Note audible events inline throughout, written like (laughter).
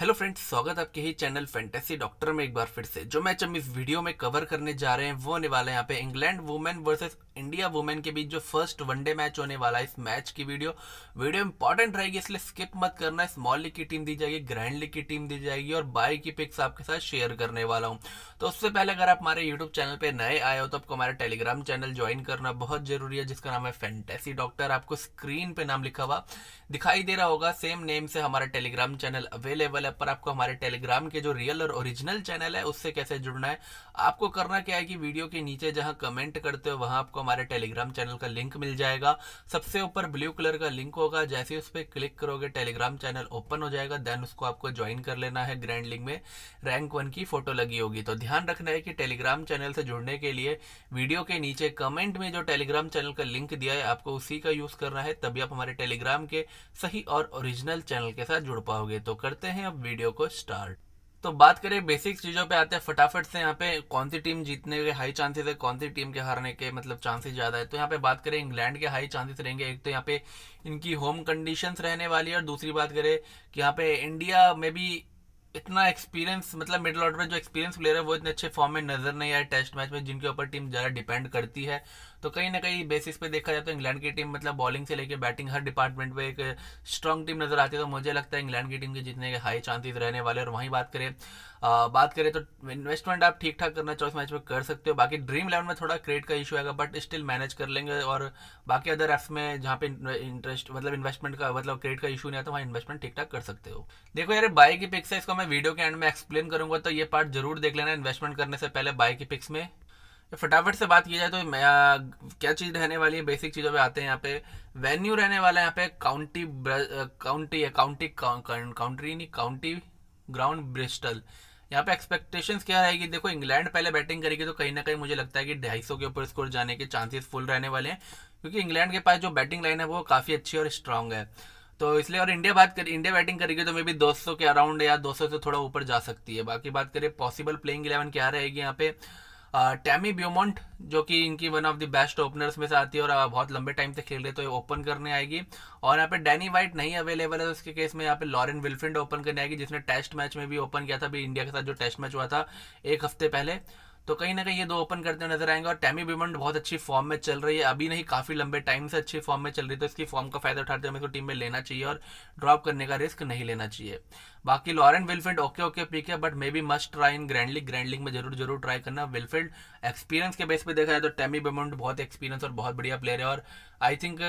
Hello friends स्वागत आपके ही channel fantasy doctor में एक बार फिर से जो मैच हम इस वीडियो में कवर करने जा रहे हैं वो होने वाला है यहाँ पे England women versus India women के बीच जो फर्स्ट वनडे मैच होने वाला है इस मैच की वीडियो वीडियो इंपॉर्टेंट रहेगी इसलिए स्किप मत करना स्मॉल लीग की टीम दी जाएगी ग्रैंड लीग की टीम दी जाएगी और बाई की पिक्स आपके साथ शेयर करने वाला हूँ तो उससे पहले अगर आप हमारे यूट्यूब चैनल पर नए आए हो तो आपको हमारा टेलीग्राम चैनल ज्वाइन करना बहुत जरूरी है जिसका नाम है फैंटेसी डॉक्टर आपको स्क्रीन पर नाम लिखा हुआ दिखाई दे रहा होगा सेम नेम से हमारा Telegram channel available channel app पर आपको हमारे टेलीग्राम के जो रियल और ओरिजिनल चैनल है उससे कैसे जुड़ना है आपको करना क्या है कि वीडियो के नीचे जहां कमेंट करते हो वहां आपको हमारे टेलीग्राम चैनल का लिंक मिल जाएगा सबसे ऊपर ब्लू कलर का लिंक होगा जैसे उस पर क्लिक करोगे टेलीग्राम चैनल ओपन हो जाएगा देन उसको आपको ज्वाइन कर लेना है ग्रैंड लिंक में रैंक वन की फोटो लगी होगी तो ध्यान रखना है कि टेलीग्राम चैनल से जुड़ने के लिए वीडियो के नीचे कमेंट में जो टेलीग्राम चैनल का लिंक दिया है आपको उसी का यूज करना है तभी आप हमारे टेलीग्राम के सही और ओरिजिनल चैनल के साथ जुड़ पाओगे तो करते हैं अब वीडियो को स्टार्ट तो बात करें बेसिक चीज़ों पे आते हैं फटाफट से यहाँ पे कौन सी टीम जीतने के हाई चांसेस है कौन सी टीम के हारने के मतलब चांसेस ज़्यादा है तो यहाँ पे बात करें इंग्लैंड के हाई चांसेस रहेंगे एक तो यहाँ पे इनकी होम कंडीशंस रहने वाली है और दूसरी बात करें कि यहाँ पे इंडिया में भी इतना एक्सपीरियंस मतलब मिडल ऑर्डर में जो एक्सपीरियंस प्लेयर है वो इतने अच्छे फॉर्म में नजर नहीं आए टेस्ट मैच में जिनके ऊपर टीम ज़्यादा डिपेंड करती है तो कहीं ना कहीं बेसिस पे देखा जाए तो इंग्लैंड की टीम मतलब बॉलिंग से लेकर बैटिंग हर डिपार्टमेंट में एक स्ट्रॉन्ग टीम नजर आती है तो मुझे लगता है इंग्लैंड की टीम के जितने के हाई चांसेस रहने वाले और वहीं बात करें आ, बात करें तो इन्वेस्टमेंट आप ठीक ठाक करना चौस मैच में कर सकते हो बाकी ड्रीम इलेवन में थोड़ा क्रेड का इशू आएगा बट स्टिल मैनेज कर लेंगे और बाकी अदर एप्स में जहाँ पे इंटरेस्ट मतलब इन्वेस्टमेंट का मतलब क्रेड का इशू नहीं आता वहाँ इन्वेस्टमेंट ठीक ठाक कर सकते हो देखो यार बाई की पिक्स है इसको मैं वीडियो के एंड में एक्सप्लेन करूंगा तो ये पार्ट जरूर देख लेना इन्वेस्टमेंट करने से पहले बाई की पिक्स में फटाफट से बात की जाए तो क्या चीज़ रहने वाली है बेसिक चीज़ों पे आते हैं यहाँ पे वेन्यू रहने वाला है यहाँ पे काउंटी काउंटी है काउंटी काउंट्री नहीं काउंटी ग्राउंड ब्रिस्टल यहाँ पे एक्सपेक्टेशंस क्या रहेगी देखो इंग्लैंड पहले बैटिंग करेगी तो कहीं ना कहीं मुझे लगता है कि ढाई सौ के ऊपर स्कोर जाने के चांसेस फुल रहने वाले हैं क्योंकि इंग्लैंड के पास जो बैटिंग लाइन है वो काफ़ी अच्छी और स्ट्रांग है तो इसलिए और इंडिया बात करें इंडिया बैटिंग करेगी तो मे बी 200 के अराउंड या 200 से थोड़ा ऊपर जा सकती है बाकी बात करें पॉसिबल प्लेइंग इलेवन क्या रहेगी यहाँ पे टैमी ब्योमोंट जो कि इनकी one of the best openers में से आती है और बहुत लंबे टाइम से खेल रहे तो ये ओपन करने आएगी और यहाँ पे डैनी वाइट नहीं अवेलेबल है उसके केस में यहाँ पे लॉरेन विल्फ्रेंड ओपन करने आएगी जिसने टेस्ट मैच में भी ओपन किया था अभी इंडिया के साथ जो टेस्ट मैच हुआ था एक हफ्ते पहले तो कहीं ना कहीं ये दो ओपन करते हुए नजर आएंगे और टैमी बिमंड बहुत अच्छी फॉर्म में चल रही है अभी नहीं काफ़ी लंबे टाइम से अच्छी फॉर्म में चल रही है तो इसकी फॉर्म का फायदा उठाते हुए इसको टीम में लेना चाहिए और ड्रॉप करने का रिस्क नहीं लेना चाहिए बाकी Lauren Winfield okay okay pick है but maybe must try in grand league grand league में जरूर जरूर ट्राई करना विलफिल्ड एक्सपीरियंस के बेस पर देखा जाए तो टैमी बिमंड बहुत एक्सपीरियंस और बहुत बढ़िया प्लेयर है और आई थिंक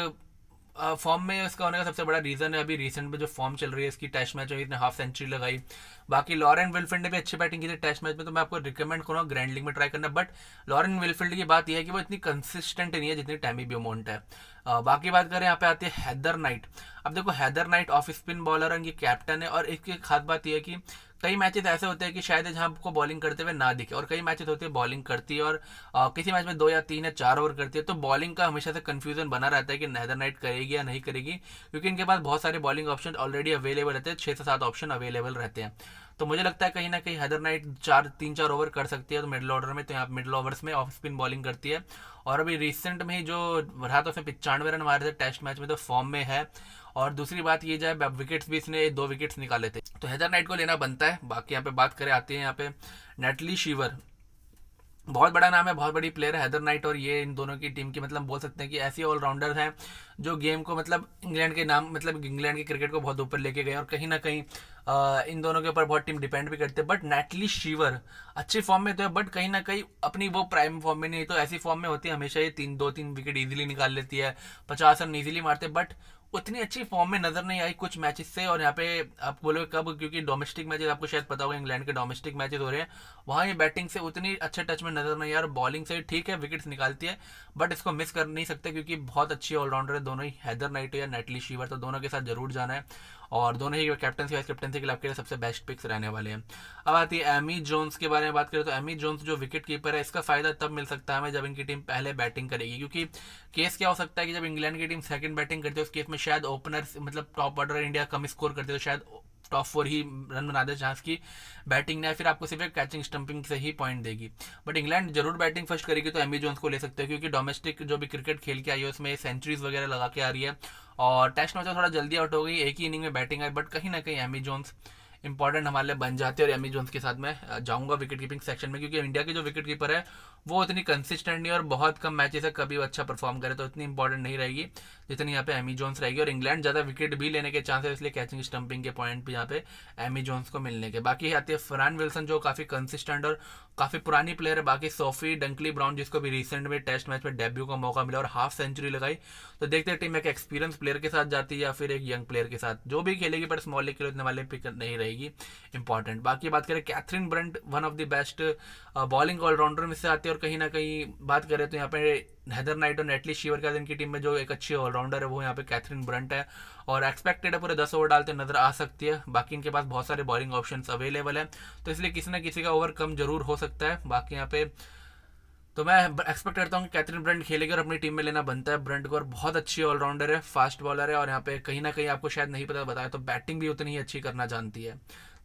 फॉर्म में इसका होने का सबसे बड़ा रीज़न है अभी रिसेंट में जो फॉर्म चल रही है इसकी टेस्ट मैच में इसने हाफ सेंचुरी लगाई बाकी लॉरेंट विलफिल्ड ने भी अच्छी बैटिंग की थी टेस्ट मैच में तो मैं आपको रिकमेंड करूँगा ग्रैंड लीग में ट्राई करना बट लॉरेन विलफिल्ड की बात यह है कि वो इतनी कंसिस्टेंट नहीं है जितनी टैमी अमाउंट है आ, बाकी बात करें यहाँ पे आती है हैदर नाइट अब देखो Heather Knight off spin bowler है ये कैप्टन है और इसकी खास बात यह है कि कई मैचेस ऐसे होते हैं कि शायद आपको बॉलिंग करते हुए ना दिखे और कई मैचेस होते हैं बॉलिंग करती है और आ, किसी मैच में दो या तीन या चार ओवर करती है तो बॉलिंग का हमेशा से कन्फ्यूजन बना रहता है कि नहदर नाइट करेगी या नहीं करेगी क्योंकि इनके पास बहुत सारे बॉलिंग ऑप्शन ऑलरेडी अवेलेबल रहते हैं छः से सात ऑप्शन अवेलेबल रहते हैं तो मुझे लगता है कहीं ना कहीं हैदर नाइट चार तीन चार ओवर कर सकती है तो मिडिल ऑर्डर में तो यहाँ मिडिल ओवर्स में ऑफ स्पिन बॉलिंग करती है और अभी रिसेंट में ही जो रहा था उसमें पिचानवे रन मारे थे टेस्ट मैच में तो फॉर्म में है और दूसरी बात ये जाए विकेट्स भी इसने दो विकेट्स निकाले थे तो हैदर नाइट को लेना बनता है बाकी यहाँ पे बात करें आती है यहाँ पे नेटली शिवर बहुत बड़ा नाम है बहुत बड़ी प्लेयर है हैदर नाइट और ये इन दोनों की टीम की मतलब बोल सकते हैं कि ऐसे ऑलराउंडर हैं जो गेम को मतलब इंग्लैंड के नाम मतलब इंग्लैंड के क्रिकेट को बहुत ऊपर लेके गए और कहीं ना कहीं आ, इन दोनों के ऊपर बहुत टीम डिपेंड भी करते हैं बट नेटली शीवर अच्छे फॉर्म में तो है बट कहीं ना कहीं अपनी वो प्राइम फॉर्म में नहीं तो ऐसी फॉर्म में होती है हमेशा ये तीन दो तीन विकेट ईजिली निकाल लेती है पचास रन ईजिली मारते बट उतनी अच्छी फॉर्म में नजर नहीं आई कुछ मैचेस से और यहाँ पे आप बोलोगे कब क्योंकि डोमेस्टिक मैचेस आपको शायद पता होगा इंग्लैंड के डोमेस्टिक मैचेस हो रहे हैं वहाँ ये बैटिंग से उतनी अच्छे टच में नजर नहीं आ और बॉलिंग से ठीक है विकेट्स निकालती है बट इसको मिस कर नहीं सकते क्योंकि बहुत अच्छी ऑलराउंडर है दोनों ही हैदर नाइट या नेटली शीवर तो दोनों के साथ जरूर जाना है और दोनों ही कैप्टनसी वाइस कैप्टनसी के लिए आपके लिए सबसे बेस्ट पिक्स रहने वाले हैं अब आती है एमी जोन्स के बारे में बात करें तो एमी जोन्स जो विकेट कीपर है इसका फायदा तब मिल सकता है हमें जब इनकी टीम पहले बैटिंग करेगी क्योंकि केस क्या हो सकता है कि जब इंग्लैंड की टीम सेकंड बैटिंग करती है उस केस में में शायद ऑपनर मतलब टॉप ऑर्डर इंडिया कम स्कोर करते तो शायद टॉप फोर ही रन बना दे जहाँ की बैटिंग ने फिर आपको सिर्फ कैचिंग स्टंपिंग से ही पॉइंट देगी बट इंग्लैंड जरूर बैटिंग फर्स्ट करेगी तो एमी जोन्स को ले सकते हो क्योंकि डोमेस्टिक जो भी क्रिकेट खेल के आई है उसमें सेंचुरीज वगैरह लगा के आ रही है और टेस्ट मैच में थोड़ा जल्दी आउट हो गई एक ही इनिंग में बैटिंग आई बट कहीं ना कहीं एमी जोन्स इंपॉर्टेंट हमारे लिए बन जाते हैं और एमी जोन्स के साथ मैं जाऊंगा विकेट कीपिंग सेक्शन में क्योंकि इंडिया के जो विकेट कीपर है वो उतनी कंसिस्टेंट नहीं और बहुत कम मैचेस है कभी अच्छा परफॉर्म करे तो इतनी इंपॉर्टेंट नहीं रहेगी जितनी यहाँ पे एमी जोन्स रहेगी और इंग्लैंड ज़्यादा विकेट भी लेने के चांसेस इसलिए कैचिंग स्टंपिंग के पॉइंट भी यहाँ पे एमी जोन्स को मिलने के बाकी आती है फरान विल्सन जो काफ़ी कंसिस्टेंट और काफ़ी पुरानी प्लेयर है बाकी सोफी डंकली ब्राउन जिसको भी रिसेंट में टेस्ट मैच में डेब्यू का मौका मिला और हाफ सेंचुरी लगाई तो देखते हैं टीम एक एक्सपीरियंस प्लेयर के साथ जाती है या फिर एक यंग प्लेयर के साथ जो भी खेलेगी पर स्मॉल लीग के लिए इतने वाले पिक नहीं रहेगी रहेगी इंपॉर्टेंट बाकी बात करें Katherine Brunt one of the best bowling all rounder में से आती है और कहीं ना कहीं बात करें तो यहाँ पे हैदर नाइट और नेटली शिवर का इनकी टीम में जो एक अच्छी ऑलराउंडर है वो यहाँ पे कैथरीन ब्रंट है और एक्सपेक्टेड है पूरे दस ओवर डालते नजर आ सकती है बाकी इनके पास बहुत सारे बॉलिंग ऑप्शन अवेलेबल है तो इसलिए किसी ना किसी का ओवर कम जरूर हो सकता है बाकी यहाँ पे तो मैं एक्सपेक्ट करता हूँ कि कैथरीन ब्रंट खेलेगी और अपनी टीम में लेना बनता है ब्रंट को और बहुत अच्छी ऑलराउंडर है फास्ट बॉलर है और यहाँ पे कहीं ना कहीं आपको शायद नहीं पता बताया तो बैटिंग भी उतनी ही अच्छी करना जानती है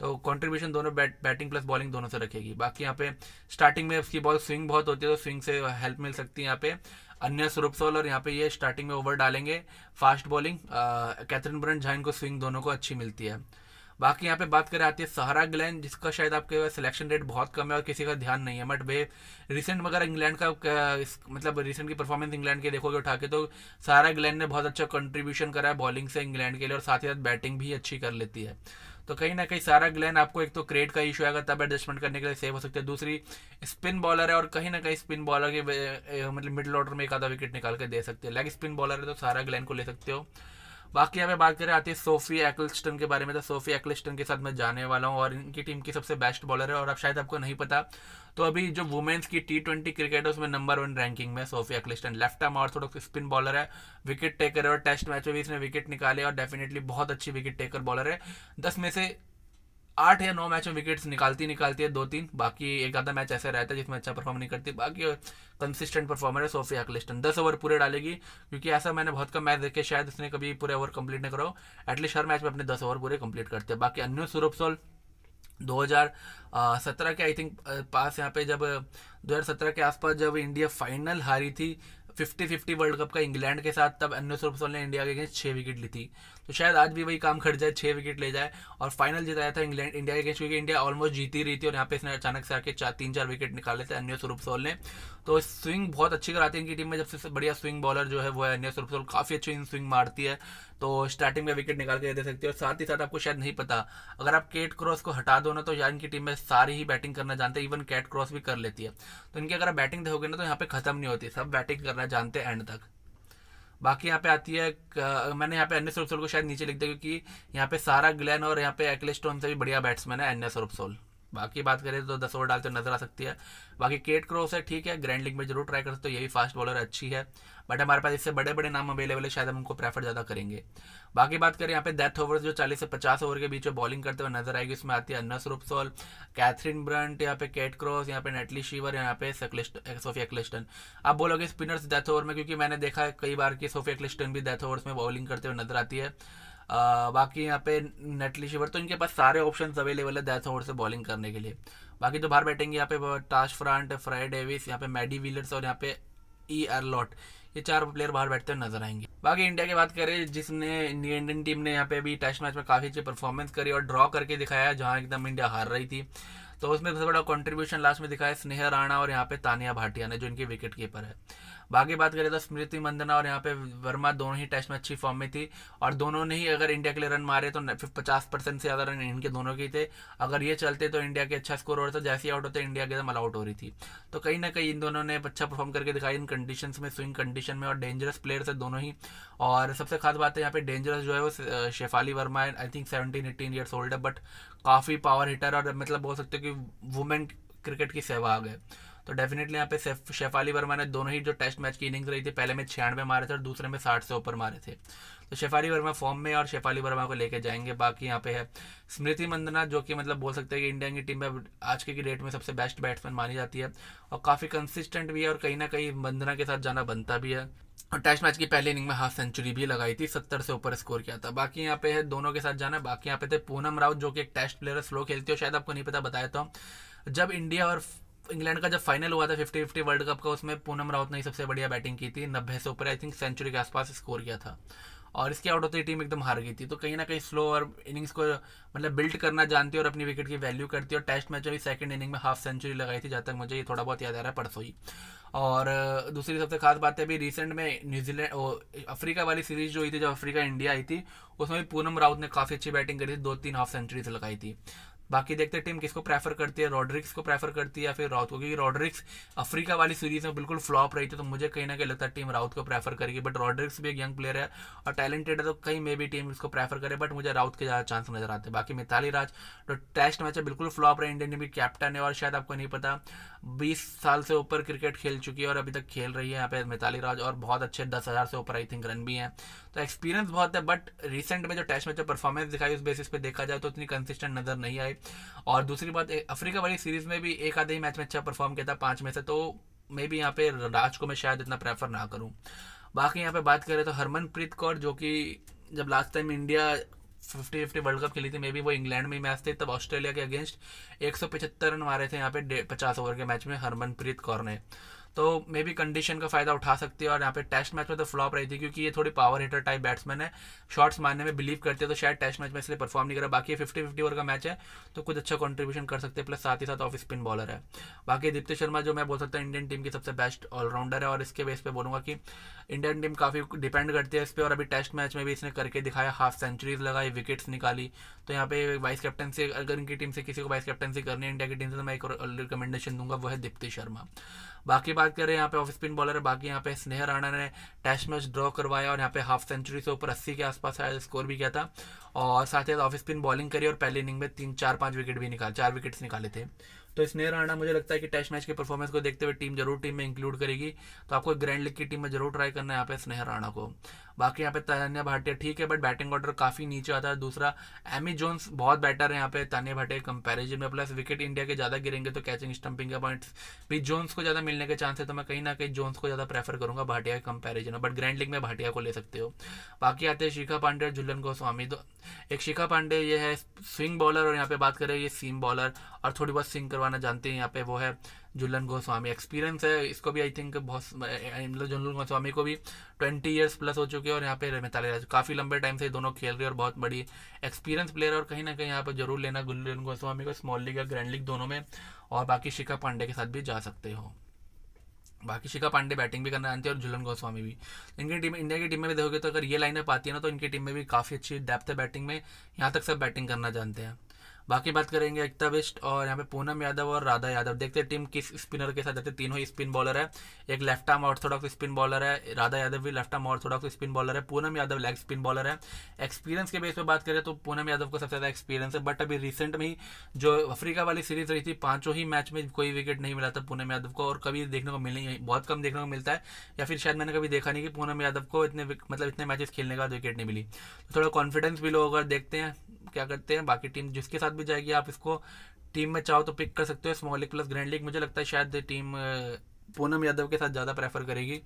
तो कंट्रीब्यूशन दोनों बैट बैटिंग प्लस बॉलिंग दोनों से रखेगी बाकी यहाँ पे स्टार्टिंग में उसकी बॉल स्विंग बहुत होती है तो स्विंग से हेल्प मिल सकती है यहाँ पे अन्य स्वरूप सोल और यहाँ पे ये स्टार्टिंग में ओवर डालेंगे फास्ट बॉलिंग कैथरीन ब्रंट झाइन को स्विंग दोनों को अच्छी मिलती है बाकी यहाँ पे बात करें आती है सहारा ग्लैंड जिसका शायद आपके सिलेक्शन रेट बहुत कम है और किसी का ध्यान नहीं है बट वे रिसेंट मगर इंग्लैंड का इस, मतलब रिसेंट की परफॉर्मेंस इंग्लैंड के देखोगे उठा के तो सहारा ग्लैंड ने बहुत अच्छा कंट्रीब्यूशन करा है बॉलिंग से इंग्लैंड के लिए और साथ ही साथ बैटिंग भी अच्छी कर लेती है तो कहीं ना कहीं सारा ग्लैन आपको एक तो क्रेट का इशू आएगा तब एडजस्टमेंट करने के लिए सेव हो सकते हैं दूसरी स्पिन बॉलर है और कहीं ना कहीं स्पिन बॉलर के मतलब मिडिल ऑर्डर में एक आधा विकेट निकाल के दे सकते हैं लेग स्पिन बॉलर है तो सारा ग्लैन को ले सकते हो बाकी यहाँ पे बात करें आती है सोफी एक्लिस्टन के बारे में तो सोफी एक्लिस्टन के साथ मैं जाने वाला हूँ और इनकी टीम की सबसे बेस्ट बॉलर है और अब शायद आपको नहीं पता तो अभी जो वुमेन्स की टी ट्वेंटी क्रिकेट है उसमें नंबर वन रैंकिंग में सोफी एक्लिस्टन लेफ्ट आर्म थोड़ा स्पिन बॉलर है विकेट टेकर है और टेस्ट मैच में भी इसने विकेट निकाले और डेफिनेटली बहुत अच्छी विकेट टेकर बॉलर है दस में से आठ या नौ मैच में विकेट्स निकालती निकालती है दो तीन बाकी एक आधा मैच ऐसा रहता है जिसमें अच्छा परफॉर्म नहीं करती बाकी कंसिस्टेंट परफॉर्मर है सोफिया अकलिस्टन दस ओवर पूरे डालेगी क्योंकि ऐसा मैंने बहुत कम मैच देखे शायद उसने कभी पूरे ओवर कंप्लीट नहीं करो एटलीस्ट हर मैच में अपने दस ओवर पूरे कंप्लीट करते हैं बाकी अन्य सोल 2017 के आई थिंक पास यहाँ पे जब 2017 के आसपास जब इंडिया फाइनल हारी थी फिफ्टी फिफ्टी वर्ल्ड कप का इंग्लैंड के साथ तब अन्य सूरपसोल ने इंडिया के अगेंस्ट छः विकेट ली थी तो शायद आज भी वही काम खट जाए छः विकेट ले जाए और फाइनल जिताया था इंग्लैंड इंडिया के क्योंकि इंडिया ऑलमोस्ट जीती रही थी और यहाँ पे इसने अचानक से आके चार तीन चार विकेट निकाले थे अन्य स्वरूप सोल ने तो स्विंग बहुत अच्छी कराती है इनकी टीम में जब सबसे बढ़िया स्विंग बॉलर जो है वो है अन्य स्वरूप सोल काफ़ी अच्छी इन स्विंग मारती है तो स्टार्टिंग में विकेट निकाल के दे सकती है और साथ ही साथ आपको शायद नहीं पता अगर आप केट क्रॉस को हटा दो ना तो यार इनकी टीम में सारी ही बैटिंग करना जानते हैं इवन कैट क्रॉस भी कर लेती है तो इनकी अगर आप बैटिंग देखोगे ना तो यहाँ पे खत्म नहीं होती सब बैटिंग करना जानते हैं एंड तक बाकी यहाँ पे आती है आ, मैंने यहाँ पे अन्य स्वरूप सोल को शायद नीचे लिख दिया क्योंकि यहाँ पे सारा ग्लैन और यहाँ पे एक्लेस्टोन से भी बढ़िया बैट्समैन है अन्य स्वरूप सोल बाकी बात करें तो दस ओवर डालते नजर आ सकती है बाकी केट क्रॉस है ठीक है ग्रैंड लीग में जरूर ट्राई कर सकते हो यही फास्ट बॉलर अच्छी है बट हमारे पास इससे बड़े बड़े नाम अवेलेबल है शायद हम उनको प्रेफर ज़्यादा करेंगे बाकी बात करें यहाँ पे डेथ ओवर जो चालीस से पचास ओवर के बीच में बॉलिंग करते हुए नजर आएगी उसमें आती है अन्ना रूपसॉल कैथरीन ब्रंट यहाँ पे केट क्रॉस यहाँ पे नेटली शिवर यहाँ पे सोफिया क्लिस्टन आप बोलोगे स्पिनर्स डेथ ओवर में क्योंकि मैंने देखा कई बार की सोफिया क्लिस्टन भी डेथ ओवर में बॉलिंग करते हुए नजर आती है बाकी यहाँ पे नटली शिवर तो इनके पास सारे ऑप्शन अवेलेबल है दैथ ओवर से बॉलिंग करने के लिए बाकी तो बाहर बैठेंगे यहाँ पे टाश फ्रांट फ्राई डेविस यहाँ पे मैडी विलियर्स और यहाँ पे ई e. आर ये चार प्लेयर बाहर बैठते हुए नजर आएंगे बाकी इंडिया की बात करें जिसने इंडियन टीम ने यहाँ पे भी टेस्ट मैच में काफ़ी अच्छी परफॉर्मेंस करी और ड्रॉ करके दिखाया जहाँ एकदम इंडिया हार रही थी तो उसमें सबसे बड़ा कॉन्ट्रीब्यूशन लास्ट में दिखा है स्नेह राणा और यहाँ पे तानिया भाटिया ने जो इनके विकेट कीपर है बाकी बात करें तो स्मृति मंदना और यहाँ पे वर्मा दोनों ही टेस्ट में अच्छी फॉर्म में थी और दोनों ने ही अगर इंडिया के लिए रन मारे तो पचास परसेंट से ज़्यादा रन इनके दोनों के थे अगर ये चलते तो इंडिया के अच्छा स्कोर हो रहा था जैसे आउट होते इंडिया के एकदम आउट हो रही थी तो कहीं ना कहीं इन दोनों ने अच्छा परफॉर्म करके दिखाई इन कंडीशन में स्विंग कंडीशन में और डेंजरस प्लेयर्स है दोनों ही और सबसे खास बात है यहाँ पे डेंजरस जो है वो Shafali Verma I think seventeen eighteen years old है बट काफ़ी पावर हिटर और मतलब बोल सकते हो कि वुमेन क्रिकेट की सहवाग है तो डेफिनेटली यहाँ पे शेफ शेफाली वर्मा ने दोनों ही जो टेस्ट मैच की इनिंग्स रही थी पहले में छियानवे मारे थे और दूसरे में साठ से ऊपर मारे थे तो शेफाली वर्मा फॉर्म में और शेफाली वर्मा को लेके जाएंगे बाकी यहाँ पे है स्मृति मंदना जो कि मतलब बोल सकते हैं कि इंडिया की टीम में आज के की डेट में सबसे बेस्ट बैट्समैन मानी जाती है और काफ़ी कंसिस्टेंट भी है और कहीं ना कहीं मंदना के साथ जाना बनता भी है और टेस्ट मैच की पहले इनिंग में हाफ सेंचुरी भी लगाई थी सत्तर से ऊपर स्कोर किया था बाकी यहाँ पे है दोनों के साथ जाना बाकी यहाँ पे थे पूनम राउत जो कि एक टेस्ट प्लेयर स्लो खेलती हो शायद आपको नहीं पता बताया तो जब इंडिया और इंग्लैंड का जब फाइनल हुआ था फिफ्टी फिफ्टी वर्ल्ड कप का उसमें पूनम राउत ने सबसे बढ़िया बैटिंग की थी नब्बे से ऊपर आई थिंक सेंचुरी के आसपास स्कोर किया था और इसके आउट होते ही टीम एकदम हार गई थी तो कहीं ना कहीं स्लो और इनिंग्स को मतलब बिल्ड करना जानती है और अपनी विकेट की वैल्यू करती है और टेस्ट मैच में भी सेकंड इनिंग में हाफ सेंचुरी लगाई थी जहाँ तक मुझे ये थोड़ा बहुत याद आ रहा है परसों ही और दूसरी सबसे खास बात है अभी रिसेंट में न्यूजीलैंड अफ्रीका वाली सीरीज जो हुई थी जब अफ्रीका इंडिया आई थी उसमें भी पूनम राउत ने काफ़ी अच्छी बैटिंग करी थी दो तीन हाफ सेंचुरीज लगाई थी बाकी देखते हैं टीम किसको प्रेफर करती है रॉड्रिक्स को प्रेफर करती है या फिर राउत को क्योंकि रॉड्रिक्स अफ्रीका वाली सीरीज में बिल्कुल फ्लॉप रही थी तो मुझे कहीं ना कहीं लगता है टीम राउत को प्रेफर करेगी बट रॉड्रिक्स भी एक यंग प्लेयर है और टैलेंटेड है तो कहीं मे भी टीम इसको प्रेफर करे बट मुझे राउत के ज़्यादा चांस नजर आते हैं बाकी मिताली राज तो टेस्ट मैच है बिल्कुल फ्लॉप रहे इंडियन टीम की कैप्टन है और शायद आपको नहीं पता बीस साल से ऊपर क्रिकेट खेल चुकी है और अभी तक खेल रही है यहाँ पे मिताली राज और बहुत अच्छे दस हज़ार से ऊपर आई थिंक रन भी हैं तो एक्सपीरियंस बहुत है बट रिसेंट में जो टेस्ट में जो परफॉर्मेंस दिखाई उस बेसिस पे देखा जाए तो इतनी कंसिस्टेंट नज़र नहीं आई और दूसरी बात अफ्रीका वाली सीरीज़ में भी एक आधे ही मैच में अच्छा परफॉर्म किया था पाँच में से तो मे भी यहाँ पे राज को मैं शायद इतना प्रेफर ना करूँ बाकी यहाँ पे बात करें तो हरमनप्रीत कौर जो कि जब last time India fifty fifty world cup खेली थी मे बी वो इंग्लैंड में मैच थे तब ऑस्ट्रेलिया के अगेंस्ट एक सौ पचहत्तर रन मारे थे यहाँ पे पचास ओवर के मैच में हरमनप्रीत कौर ने तो मे बी कंडीशन का फ़ायदा उठा सकती है और यहाँ पे टेस्ट मैच में तो फ्लॉप रही थी क्योंकि ये थोड़ी पावर हिटर टाइप बैट्समैन है शॉट्स मारने में बिलीव करते हैं तो शायद टेस्ट मैच में इसलिए परफॉर्म नहीं करा बाकी फिफ्टी फिफ्टी ओवर का मैच है तो कुछ अच्छा कॉन्ट्रीब्यूशन कर सकते हैं प्लस साथ ही साथ ऑफ स्पिन बॉलर है बाकी दीप्ति शर्मा जो मैं बोल सकता हूँ इंडियन टीम की सबसे बेस्ट ऑलराउंडर है और इसके बेस पर बोलूँगा कि इंडियन टीम काफ़ी डिपेंड करती है इस पर और अभी टेस्ट मैच में भी इसने करके दिखाया हाफ सेंचुरीज लगाई विकेट्स निकाली तो यहाँ पे वाइस कैप्टनसी अगर इनकी टीम से किसी को वाइस कैप्टनसी करनी है इंडिया की टीम से तो मैं एक रिकमेंडेशन दूंगा वो है दीप्ति शर्मा बाकी बात करें यहाँ पे ऑफ स्पिन बॉलर है बाकी यहाँ पे स्नेह राणा ने टेस्ट मैच ड्रॉ करवाया और यहाँ पे हाफ सेंचुरी से ऊपर अस्सी के आसपास स्कोर भी किया था और साथ ही ऑफ स्पिन बॉलिंग करी और पहले इनिंग में तीन चार पांच विकेट भी निकाल चार विकेट्स निकाले थे तो स्नेह राणा मुझे लगता है कि टेस्ट मैच के परफॉर्मेंस को देखते हुए टीम जरूर टीम में इंक्लूड करेगी तो आपको ग्रैंड लीग की टीम में जरूर ट्राई करना है यहाँ पे स्नेह राणा को बाकी यहाँ पे तान्या भाटिया ठीक है बट बैटिंग ऑर्डर काफ़ी नीचे आता है दूसरा एमी जोन्स बहुत बेटर है यहाँ पे तान्या भाटिया के कंपैरिजन में प्लस विकेट इंडिया के ज़्यादा गिरेंगे तो कैचिंग स्टंपिंग के पॉइंट्स भी जोन्स को ज़्यादा मिलने के चांस है तो मैं कहीं ना कहीं जोन्स को ज़्यादा प्रेफर करूँगा भाटिया के कंपेरिजन में बट ग्रैंड लीग में भाटिया को ले सकते हो बाकी आते हैं शिखा पांडे और झुल्लन गोस्वामी तो एक शिखा पांडे ये है स्विंग बॉलर और यहाँ पे बात करें ये सीम बॉलर और थोड़ी बहुत स्विंग करवाना जानते हैं यहाँ पे वो है जुल्लन गोस्वामी एक्सपीरियंस है इसको भी आई थिंक बहुत मतलब जुल्लन गोस्वामी को भी ट्वेंटी ईयर्स प्लस हो चुके हैं और यहाँ पे मिताली राज काफ़ी लंबे टाइम से दोनों खेल रहे और बहुत बड़ी एक्सपीरियंस प्लेयर और कहीं ना कहीं यहाँ पर जरूर लेना जुल्लन गोस्वामी को स्मॉल लीग और ग्रैंड लीग दोनों में और बाकी शिखा पांडे के साथ भी जा सकते हो बाकी शिखा पांडे बैटिंग भी करना जानते हैं और जुलन गोस्वामी भी इनकी टीम इंडिया की टीम में भी देखोगे तो अगर ये लाइनअप आती है ना तो इनकी टीम में भी काफ़ी अच्छी डेप्थ है बैटिंग में यहाँ तक सब बैटिंग करना जानते हैं बाकी बात करेंगे एकता बिस्ट और यहाँ पे पूनम यादव और राधा यादव देखते हैं टीम किस स्पिनर के साथ जाते तीनों ही स्पिन बॉलर है एक left arm orthodox spin bowler है राधा यादव भी left arm orthodox spin bowler है Poonam Yadav leg spin bowler है एक्सपीरियंस के बेस पर बात करें तो पूनम यादव को सबसे ज़्यादा एक्सपीरियंस है बट अभी रिसेंट में ही जो अफ्रीका वाली सीरीज रही थी पाँचों ही मैच में कोई विकेट नहीं मिला था पूनम यादव को और कभी देखने को मिल नहीं बहुत कम देखने को मिलता है या फिर शायद मैंने कभी देखा नहीं कि पूनम यादव को इतने मतलब इतने मैचेस खेलने के बाद विकेट नहीं मिली तो थोड़ा कॉन्फिडेंस भी लो अगर देखते हैं क्या करते हैं बाकी टीम जिसके साथ भी जाएगी आप इसको टीम में चाहो तो पिक कर सकते हो small league plus grand league मुझे लगता है शायद टीम पूनम यादव के साथ ज़्यादा प्रेफर करेगी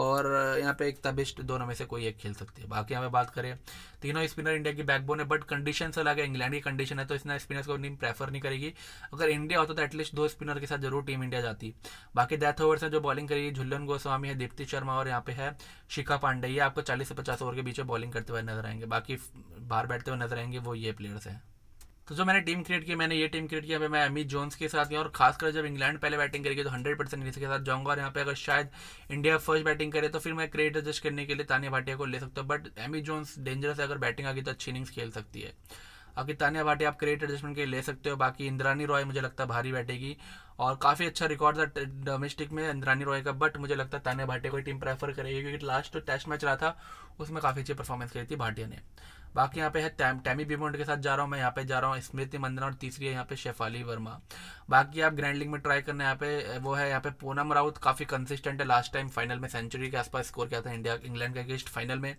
और यहाँ पे एक तबिस्ट दोनों में से कोई एक खेल सकती है बाकी यहाँ पे बात करें तीनों स्पिनर इंडिया की बैकबोन है बट कंडीशन से अलग है इंग्लैंड की कंडीशन है तो इसने स्पिनर्स को नहीं प्रेफर नहीं करेगी अगर इंडिया होता तो एटलीस्ट दो स्पिनर के साथ जरूर टीम इंडिया जाती बाकी डेथ ओवर से जो बॉलिंग करेगी झुल्लन गोस्वामी है दीप्ति शर्मा और यहाँ पे है शिखा पांडे ये आपको चालीस से पचास ओवर के बीच में बॉलिंग करते हुए नजर आएंगे बाकी बाहर बैठते हुए नजर आएंगे वो ये प्लेयर्स हैं तो जो मैंने टीम क्रिएट की मैंने ये टीम क्रिएट किया मैं अमित जोन्स के साथ गया और खासकर जब इंग्लैंड पहले बैटिंग करेगी तो हंड्रेड परसेंट इसके साथ जाऊंगा और यहाँ पे अगर शायद इंडिया फर्स्ट बैटिंग करे तो फिर मैं क्रेडिट एडजस्ट करने के लिए तानिया भाटिया को ले सकता हूँ बट अमित जोन्स डेंजरस है अगर बैटिंग आ गई तो अच्छी इनिंग्स खेल सकती है बाकी तानिया भाटिया आप क्रेडिट एडजस्टमेंट के ले सकते हो बाकी इंद्रानी रॉय मुझे लगता है भारी बैठेगी और काफ़ी अच्छा रिकॉर्ड था डोमेस्टिक में इंद्रानी रॉय का बट मुझे लगता है तानिया भाटिया को टीम प्रेफर करेगी क्योंकि लास्ट जो टेस्ट मैच रहा था उसमें काफ़ी अच्छी परफॉर्मेंस करी थी भाटिया ने बाकी यहाँ पे है टैम टैमी बीमोंड के साथ जा रहा हूँ मैं यहाँ पे जा रहा हूँ स्मृति मंदना और तीसरी है यहाँ पे शेफाली वर्मा बाकी आप ग्रैंड लीग में ट्राई करना यहाँ पे वो है यहाँ पे पूनम राउत काफ़ी कंसिस्टेंट है लास्ट टाइम फाइनल में सेंचुरी के आसपास स्कोर किया था इंडिया इंग्लैंड के अगेंस्ट फाइनल में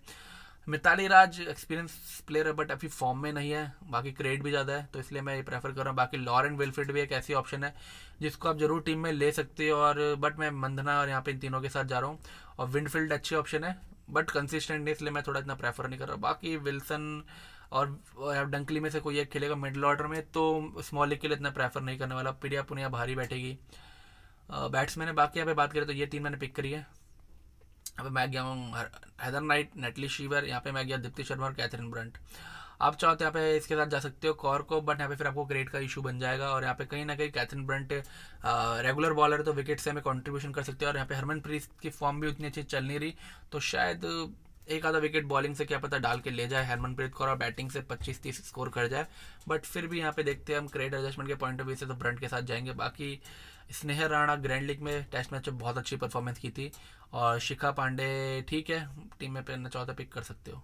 मिताली राज एक्सपीरियंस प्लेयर है बट अभी फॉर्म में नहीं है बाकी क्रेडिट भी ज़्यादा है तो इसलिए मैं ये प्रेफर कर रहा हूँ बाकी लॉरेन विल्फ्रिड भी एक ऐसी ऑप्शन है जिसको आप जरूर टीम में ले सकते हो और बट मैं मंधना और यहाँ पे इन तीनों के साथ जा रहा हूँ और विंडफील्ड अच्छी ऑप्शन है बट कंसिस्टेंट नहीं इसलिए मैं थोड़ा इतना प्रेफर नहीं कर रहा बाकी विल्सन और डंकली में से कोई एक खेलेगा मिडल ऑर्डर में तो स्मॉल लीग के लिए इतना प्रेफर नहीं करने वाला पिडिया पुनिया भारी बैठेगी बैट्समैन है बाकी यहाँ पे बात करें तो ये तीन मैंने पिक करी है अब मैं गया हूँ हैदर नाइट नेटली शीवर यहाँ पे मैं गया दीप्ति शर्मा और कैथरीन ब्रंट आप चाहो तो यहाँ पे इसके साथ जा सकते हो कॉर को बट यहाँ पे फिर आपको ग्रेड का इशू बन जाएगा और यहाँ पे कहीं ना कहीं कैथन ब्रंट रेगुलर बॉलर तो विकेट से हमें कॉन्ट्रीब्यूशन कर सकते हैं और यहाँ पे हरमन प्रीत की फॉर्म भी उतनी अच्छी चल नहीं रही तो शायद एक आधा विकेट बॉलिंग से क्या पता डाल के ले जाए हरमनप्रीत कौर और बैटिंग से 25-30 स्कोर कर जाए बट फिर भी यहाँ पे देखते हैं हम क्रेड एडजस्टमेंट के पॉइंट ऑफ व्यू से तो ब्रंट के साथ जाएंगे बाकी स्नेहर राणा ग्रैंड लीग में टेस्ट मैच में बहुत अच्छी परफॉर्मेंस की थी और शिखा पांडे ठीक है टीम में पहनना चाहो पिक तो कर सकते हो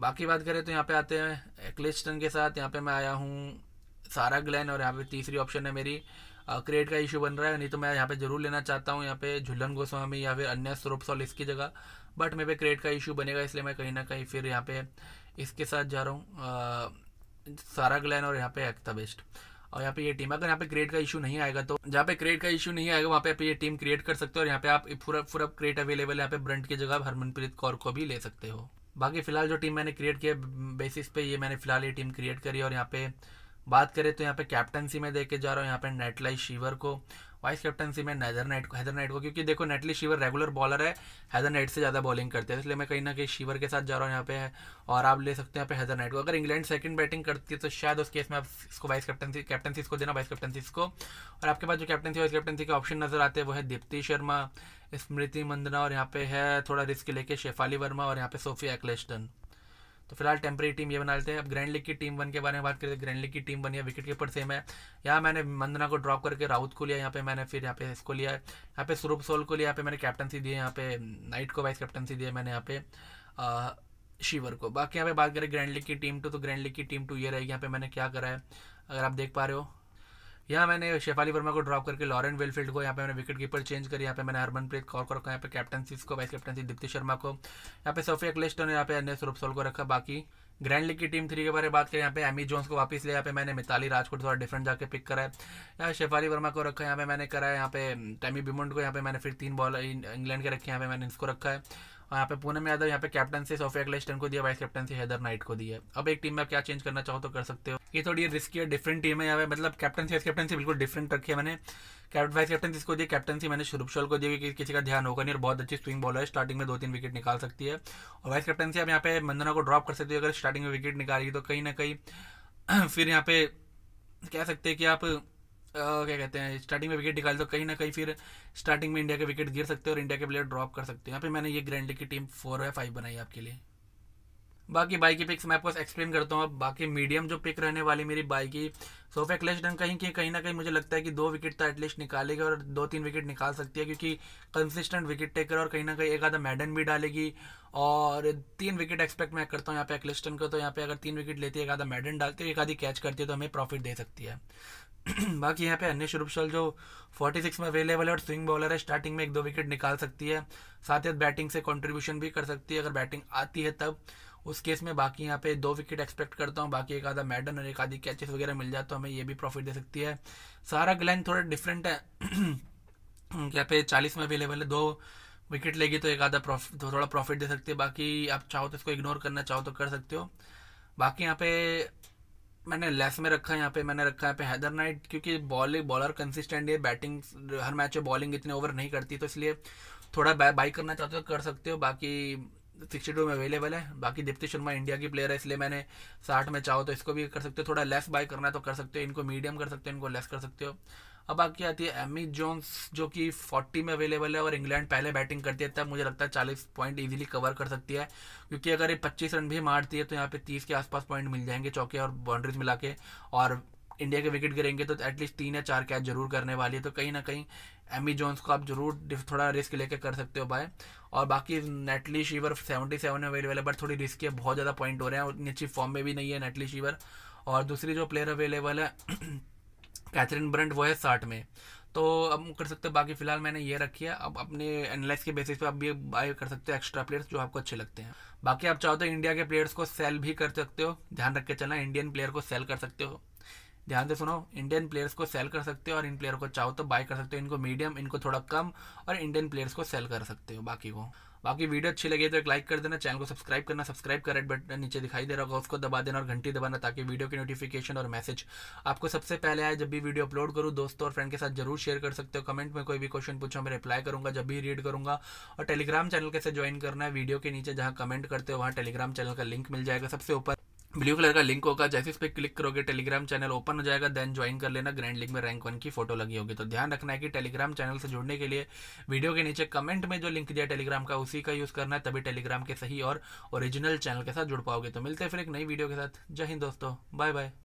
बाकी बात करें तो यहाँ पे आते हैं एक्लिस्टन के साथ यहाँ पे मैं आया हूँ सारा ग्लैन और यहाँ पे तीसरी ऑप्शन है मेरी क्रेड का इशू बन रहा है नहीं तो मैं यहाँ पे जरूर लेना चाहता हूँ यहाँ पे झुलन गोस्वामी या फिर अन्य स्वरूप सॉल इसकी जगह बट मेरे पे क्रेड का इशू बनेगा इसलिए मैं कहीं ना कहीं फिर यहाँ पे इसके साथ जा रहा हूँ सारा ग्लैन और यहाँ पे एक्ता बेस्ट और यहाँ पे ये टीम अगर यहाँ पे क्रेड का इशू नहीं आएगा तो जहाँ पे क्रेड का इशू नहीं आएगा वहाँ पे आप ये टीम क्रिएट कर सकते हो और यहाँ पे आप पूरा पूरा क्रेड अवेलेबल है यहाँ पे ब्रंट की जगह हरमनप्रीत कौर को भी ले सकते हो बाकी फ़िलहाल जो टीम मैंने क्रिएट किया बेसिस पे ये मैंने फ़िलहाल ये टीम क्रिएट करी और यहाँ पे बात करें तो यहाँ पे कैप्टनसी में देके जा रहा हूँ यहाँ पे नेटलाई शिवर को वाइस कैप्टनसी में नैदर नाइट को हैदर नाइट को क्योंकि देखो नेटली शिवर रेगुलर बॉलर है हैदर नाइट से ज़्यादा बॉलिंग करते हैं इसलिए मैं कहीं ना कहीं शिवर के साथ जा रहा हूँ यहाँ पे है और आप ले सकते हैं यहाँ पे हैदर नाइट को अगर इंग्लैंड सेकंड बैटिंग करती है तो शायद उस केस में आप इसको वाइस कैप्टनसी कैप्टनसी इसको देना वाइस कैप्टनसी इसको और आपके पास जो कैप्टनसी वाइस कैप्टनसी के ऑप्शन नजर आते हैं वो है दीप्ति शर्मा स्मृति मंदना और यहाँ पे है थोड़ा रिस्क लेके शेफाली वर्मा और यहाँ पे सोफिया एक्लेस्टन तो फिलहाल टेम्प्रेरी टीम ये बना लेते हैं अब ग्रैंड लीग की टीम वन के बारे में बात करें तो ग्रैंड लीग की टीम वन या विकेट कीपर सेम है यहाँ मैंने मंदना को ड्रॉप करके राउत को लिया यहाँ पे मैंने फिर यहाँ पे इसको लिया है यहाँ पे स्वरूप सोल को लिया यहाँ पे मैंने कैप्टनसी दी है यहाँ पे नाइट को वाइस कैप्टनसी दी है मैंने यहाँ पे शिवर को बाकी यहाँ पे बात करें ग्रैंड लीग की टीम टू तो ग्रैंड लीग की टीम टू ये रहेगी यहाँ पे मैंने क्या करा है अगर आप देख पा रहे हो यहाँ मैंने शेफाली वर्मा को ड्रॉप करके लॉरेन वेलफील्ड को यहाँ पे मैंने विकेट कीपर चेंज करी यहाँ पे मैंने हरमनप्रीत कौर को रखा यहाँ पे कैप्टनसी को वाइस कैप्टनसी दीप्ति शर्मा को यहाँ पे सोफिया ने यहाँ पे अन्य स्वरूप सोल को रखा बाकी ग्रैंड लीग की टीम थ्री के बारे में बात करें यहाँ पे एमी जोन्स को वापस ले यहाँ पे मैंने मिताली राज को थोड़ा डिफरेंट जाके पिक करा है यहाँ शेफाली वर्मा को रखा है यहाँ पे मैंने करा है यहाँ पे टैमी बिमुंड को यहाँ पे मैंने फिर तीन बॉल इंग्लैंड के रखे यहाँ पे मैंने इसको रखा है और यहाँ पे पूनम यादव यहाँ पे कैप्टनसी सोफिया क्लेस्टन को दिया वाइस कैप्टनसी हैदर नाइट को दिया अब एक टीम में आप क्या चेंज करना चाहो तो कर सकते हो ये थोड़ी रिस्की और डिफरेंट टीम है यहाँ पे मतलब कैप्टनसी वाइस कैप्टनसी बिल्कुल डिफरेंट रखी है मैंने कैप्टन वाइस कैप्टन इसको दी कैप्टनसी मैंने शुरू शॉल को दी कि किसी का ध्यान होगा नहीं और बहुत अच्छी स्विंग बॉलर है स्टार्टिंग में दो तीन विकेट निकाल सकती है और वाइस कैप्टनसी आप यहाँ पे मंदना को ड्रॉप कर सकते हो अगर स्टार्टिंग में विकेट निकाली तो कहीं ना कहीं (clears throat) फिर यहाँ पे कह सकते हैं कि आप क्या कहते हैं स्टार्टिंग में विकेट निकाल तो कहीं ना कहीं फिर स्टार्टिंग में इंडिया के विकेट गिर सकते हैं और इंडिया के प्लेयर ड्रॉप कर सकते हैं यहाँ पे मैंने ये ग्रैंड लीग की टीम फोर या फाइव बनाई आपके लिए बाकी बाई की पिक्स मैं आपको एक्सप्लेन करता हूँ अब बाकी मीडियम जो पिक रहने वाली मेरी बाई की सोफे क्लच डन कहीं की कहीं ना कहीं मुझे लगता है कि दो विकेट तो एटलीस्ट निकालेगी और दो तीन विकेट निकाल सकती है क्योंकि कंसिस्टेंट विकेट टेकर और कहीं ना कहीं एक आधा मैडन भी डालेगी और तीन विकेट एक्सपेक्ट मैं करता हूँ यहाँ पे डन का तो यहाँ पे अगर तीन विकेट लेती है एक आधा मैडन डालती है एक आधी कैच करती है तो हमें प्रॉफिट दे सकती है (clears throat) बाकी यहाँ पे अन्य श्रुपशल जो 46 में अवेलेबल है और स्विंग बॉलर है स्टार्टिंग में एक दो विकेट निकाल सकती है साथ ही बैटिंग से कंट्रीब्यूशन भी कर सकती है अगर बैटिंग आती है तब उस केस में बाकी यहाँ पे दो विकेट एक्सपेक्ट करता हूँ बाकी एक आधा मैडन और एक आधी कैचेस वगैरह मिल जाए तो हमें ये भी प्रॉफिट दे सकती है सारा ग्लैन थोड़ा डिफरेंट है (clears throat) यहाँ पे चालीस में अवेलेबल है दो विकेट लेगी तो एक आधा प्रॉफिट थोड़ा प्रॉफिट दे सकती है बाकी आप चाहो तो इसको इग्नोर करना चाहो तो कर सकते हो बाकी यहाँ पे मैंने लेस में रखा है यहाँ पे मैंने रखा है पे हैदर नाइट क्योंकि बॉलिंग बॉलर कंसिस्टेंट है बैटिंग हर मैच में बॉलिंग इतने ओवर नहीं करती तो इसलिए थोड़ा बाई करना चाहते हो तो कर सकते हो बाकी सिक्सटी टू में अवेलेबल है बाकी दीप्ति शर्मा इंडिया की प्लेयर है इसलिए मैंने साठ में चाहो तो इसको भी कर सकते हो थोड़ा लेस बाई करना है तो कर सकते हो इनको मीडियम कर सकते हो इनको लेस कर सकते हो अब आगे आती है एमी जोन्स जो कि 40 में अवेलेबल है और इंग्लैंड पहले बैटिंग करती है तब मुझे लगता है 40 पॉइंट इजीली कवर कर सकती है क्योंकि अगर ये 25 रन भी मारती है तो यहाँ पे 30 के आसपास पॉइंट मिल जाएंगे चौके और बाउंड्रीज मिला के और इंडिया के विकेट गिरेंगे तो एटलीस्ट तीन या चार कैच जरूर करने वाली है तो कहीं ना कहीं एमी जोन्स को आप जरूर थोड़ा रिस्क लेके कर सकते हो बाय और बाकी नेटली शीवर सेवेंटी सेवन में अवेलेबल है बट थोड़ी रिस्क है बहुत ज़्यादा पॉइंट हो रहे हैं उतनी अच्छी फॉर्म में भी नहीं है नेटली शीवर और दूसरी जो प्लेयर अवेलेबल है (clears throat) कैथरीन ब्रंट वो है साठ में तो अब कर सकते हो बाकी फिलहाल मैंने ये रखी है अब अपने एनालाइज के बेसिस पे आप ये बाय कर सकते हो एक्स्ट्रा प्लेयर्स जो आपको अच्छे लगते हैं बाकी आप चाहो तो इंडिया के प्लेयर्स को सेल भी कर सकते हो ध्यान रख के चलना इंडियन प्लेयर को सेल कर सकते हो ध्यान से सुनो इंडियन प्लेयर्स को सेल कर सकते हो और इन प्लेयर को चाहो तो बाय कर सकते हो इनको मीडियम इनको थोड़ा कम और इंडियन प्लेयर्स को सेल कर सकते हो बाकी को बाकी वीडियो अच्छी लगी तो एक लाइक कर देना चैनल को सब्सक्राइब करना सब्सक्राइब का रेड बटन नीचे दिखाई दे रहा होगा उसको दबा देना और घंटी दबाना ताकि वीडियो की नोटिफिकेशन और मैसेज आपको सबसे पहले आए जब भी वीडियो अपलोड करूँ दोस्तों और फ्रेंड के साथ जरूर शेयर कर सकते हो कमेंट में कोई भी क्वेश्चन पूछो मैं रिप्लाई करूंगा जब भी रीड करूँगा और टेलीग्राम चैनल कैसे ज्वाइन करना है वीडियो के नीचे जहाँ कमेंट करते हो वहाँ टेलीग्राम चैनल का लिंक मिल जाएगा सबसे ऊपर ब्लू कलर का लिंक होगा जैसे इस पर क्लिक करोगे टेलीग्राम चैनल ओपन हो जाएगा देन ज्वाइन कर लेना ग्रैंड लिंक में रैंक वन की फोटो लगी होगी तो ध्यान रखना है कि टेलीग्राम चैनल से जुड़ने के लिए वीडियो के नीचे कमेंट में जो लिंक दिया टेलीग्राम का उसी का यूज़ करना है तभी टेलीग्राम के सही और ओरिजिनल चैनल के साथ जुड़ पाओगे तो मिलते हैं फिर एक नई वीडियो के साथ जय हिंद दोस्तों बाय बाय